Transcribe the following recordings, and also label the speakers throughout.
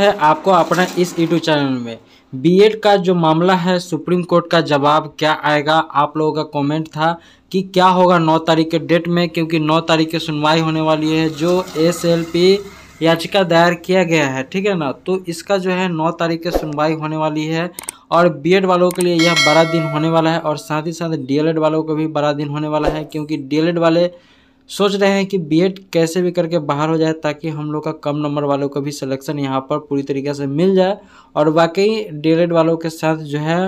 Speaker 1: है आपको अपना इस यूट्यूब चैनल में बीएड का जो मामला है सुप्रीम कोर्ट का जवाब क्या आएगा आप लोगों का कमेंट था कि क्या होगा 9 तारीख के डेट में क्योंकि 9 तारीख की सुनवाई होने वाली है जो एसएलपी याचिका दायर किया गया है ठीक है ना तो इसका जो है 9 तारीख की सुनवाई होने वाली है और बीएड वालों के लिए यह बड़ा दिन होने वाला है और साथ ही साथ डीएलएड वालों को भी बड़ा दिन होने वाला है क्योंकि डीएलएड वाले सोच रहे हैं कि बी कैसे भी करके बाहर हो जाए ताकि हम लोग का कम नंबर वालों का भी सिलेक्शन यहाँ पर पूरी तरीके से मिल जाए और वाकई डी वालों के साथ जो है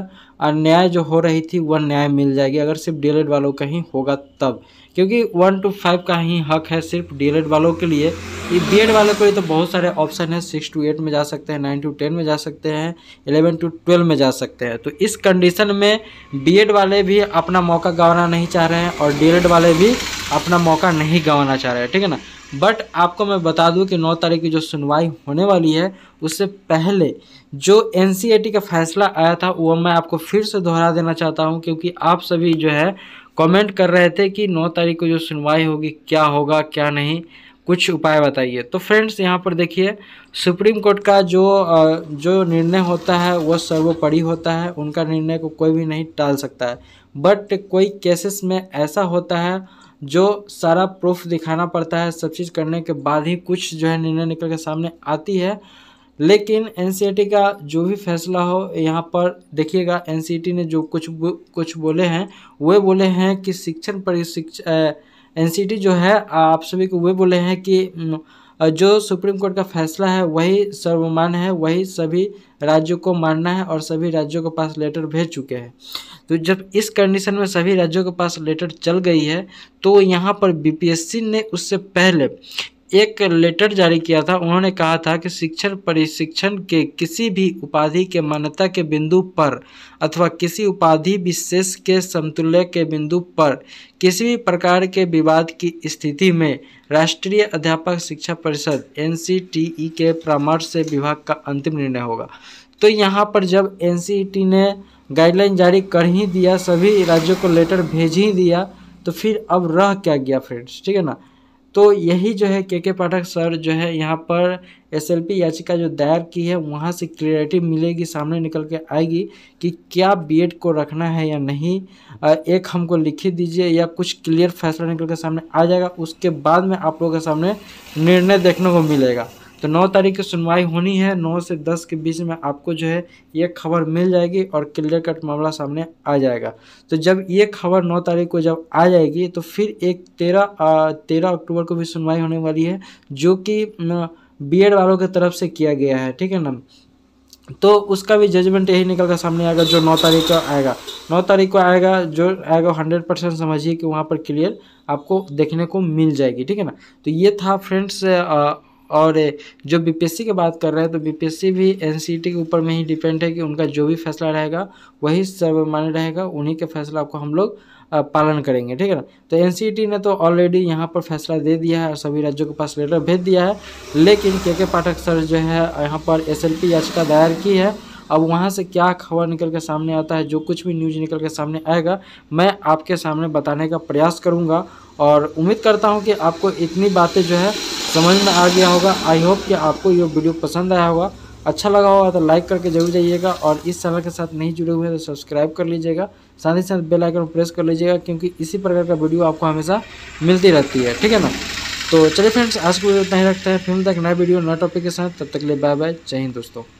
Speaker 1: अन्याय जो हो रही थी वह न्याय मिल जाएगी अगर सिर्फ डी वालों का ही होगा तब क्योंकि वन टू फाइव का ही हक है सिर्फ डी वालों के लिए ये एड वालों के लिए तो बहुत सारे ऑप्शन हैं सिक्स टू एट में जा सकते हैं नाइन टू टेन में जा सकते हैं एलेवन टू ट्वेल्व में जा सकते हैं तो इस कंडीशन में बी वाले भी अपना मौका गंवाना नहीं चाह रहे हैं और डी वाले भी अपना मौका नहीं गंवाना चाह रहे हैं ठीक है ना बट आपको मैं बता दूं कि 9 तारीख की जो सुनवाई होने वाली है उससे पहले जो एन e का फैसला आया था वो मैं आपको फिर से दोहरा देना चाहता हूं क्योंकि आप सभी जो है कमेंट कर रहे थे कि 9 तारीख को जो सुनवाई होगी क्या होगा क्या नहीं कुछ उपाय बताइए तो फ्रेंड्स यहाँ पर देखिए सुप्रीम कोर्ट का जो जो निर्णय होता है वह सर्वोपरि होता है उनका निर्णय को कोई भी नहीं टाल सकता है बट कोई केसेस में ऐसा होता है जो सारा प्रूफ दिखाना पड़ता है सब चीज़ करने के बाद ही कुछ जो है निर्णय निकल के सामने आती है लेकिन एन e का जो भी फैसला हो यहाँ पर देखिएगा एन e ने जो कुछ कुछ बोले हैं वे बोले हैं कि शिक्षण परिशिक्ष एन e जो है आप सभी को वे बोले हैं कि जो सुप्रीम कोर्ट का फैसला है वही सर्वमान्य है वही सभी राज्यों को मानना है और सभी राज्यों के पास लेटर भेज चुके हैं तो जब इस कंडीशन में सभी राज्यों के पास लेटर चल गई है तो यहाँ पर बीपीएससी ने उससे पहले एक लेटर जारी किया था उन्होंने कहा था कि शिक्षण प्रशिक्षण के किसी भी उपाधि के मान्यता के बिंदु पर अथवा किसी उपाधि विशेष के समतुल्य के बिंदु पर किसी भी प्रकार के विवाद की स्थिति में राष्ट्रीय अध्यापक शिक्षा परिषद एन के परामर्श से विभाग का अंतिम निर्णय होगा तो यहाँ पर जब एन ने गाइडलाइन जारी कर ही दिया सभी राज्यों को लेटर भेज ही दिया तो फिर अब रह क्या गया फ्रेंड्स ठीक है ना तो यही जो है के के पाठक सर जो है यहाँ पर एसएलपी याचिका जो दायर की है वहाँ से क्लियरिटी मिलेगी सामने निकल के आएगी कि क्या बीएड को रखना है या नहीं एक हमको लिखी दीजिए या कुछ क्लियर फैसला निकल के सामने आ जाएगा उसके बाद में आप लोगों के सामने निर्णय देखने को मिलेगा तो नौ तारीख की सुनवाई होनी है नौ से दस के बीच में आपको जो है ये खबर मिल जाएगी और क्लियर कट मामला सामने आ जाएगा तो जब ये खबर नौ तारीख को जब आ जाएगी तो फिर एक तेरह तेरह अक्टूबर को भी सुनवाई होने वाली है जो कि बी वालों की तरफ से किया गया है ठीक है ना तो उसका भी जजमेंट यही निकल कर सामने आएगा जो नौ तारीख को आएगा नौ तारीख को आएगा जो आएगा हंड्रेड परसेंट समझिए कि वहाँ पर क्लियर आपको देखने को मिल जाएगी ठीक है ना तो ये था फ्रेंड्स और जो बीपीएससी की बात कर रहे हैं तो बीपीएससी भी एनसीईटी के ऊपर में ही डिपेंड है कि उनका जो भी फैसला रहेगा वही सर्वमान्य रहेगा उन्हीं के फैसला आपको हम लोग पालन करेंगे ठीक है ना तो एन ने तो ऑलरेडी यहाँ पर फैसला दे दिया है और सभी राज्यों के पास लेटर भेज दिया है लेकिन के के पाठक सर जो है यहाँ पर एस याचिका दायर की है अब वहाँ से क्या खबर निकल के सामने आता है जो कुछ भी न्यूज़ निकल के सामने आएगा मैं आपके सामने बताने का प्रयास करूँगा और उम्मीद करता हूँ कि आपको इतनी बातें जो है समझ में आ गया होगा आई होप कि आपको ये वीडियो पसंद आया होगा अच्छा लगा होगा तो लाइक करके जरूर जाइएगा और इस चैनल के साथ नहीं जुड़े हुए हैं तो सब्सक्राइब कर लीजिएगा साथ ही साथ बेल आइकन प्रेस कर लीजिएगा क्योंकि इसी प्रकार का वीडियो आपको हमेशा मिलती रहती है ठीक है ना तो चलिए फ्रेंड्स आज को नहीं रखते हैं फिल्म तक नया वीडियो नया टॉपिक के साथ तब तक के लिए बाय बाय जय हिंद दोस्तों